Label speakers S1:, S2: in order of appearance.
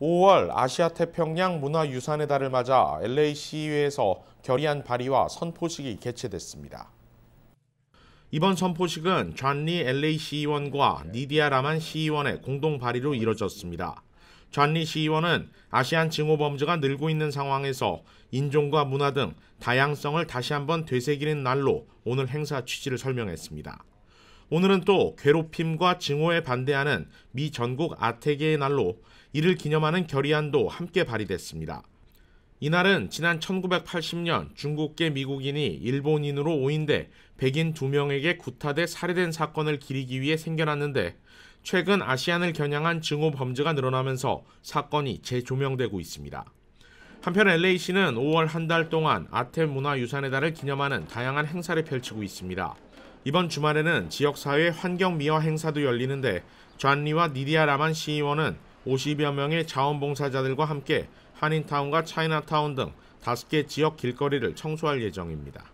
S1: 5월 아시아 태평양 문화유산의 달을 맞아 l a 시의회에서 결의안 발의와 선포식이 개최됐습니다. 이번 선포식은 존리 LA 시의원과 니디아 라만 시의원의 공동 발의로 이뤄졌습니다. 존리 시의원은 아시안 증오 범죄가 늘고 있는 상황에서 인종과 문화 등 다양성을 다시 한번 되새기는 날로 오늘 행사 취지를 설명했습니다. 오늘은 또 괴롭힘과 증오에 반대하는 미 전국 아태계의 날로 이를 기념하는 결의안도 함께 발의됐습니다. 이날은 지난 1980년 중국계 미국인이 일본인으로 오인돼 백인 2명에게 구타돼 살해된 사건을 기리기 위해 생겨났는데 최근 아시안을 겨냥한 증오 범죄가 늘어나면서 사건이 재조명되고 있습니다. 한편 LA시는 5월 한 달 동안 아태 문화유산의 달을 기념하는 다양한 행사를 펼치고 있습니다. 이번 주말에는 지역사회 환경미화 행사도 열리는데 좌니와 니디아 라만 시의원은 50여 e 명의 자원봉사자들과 함께 한인타운과 차이나타운 등 5개 지역 길거리를 청소할 예정입니다.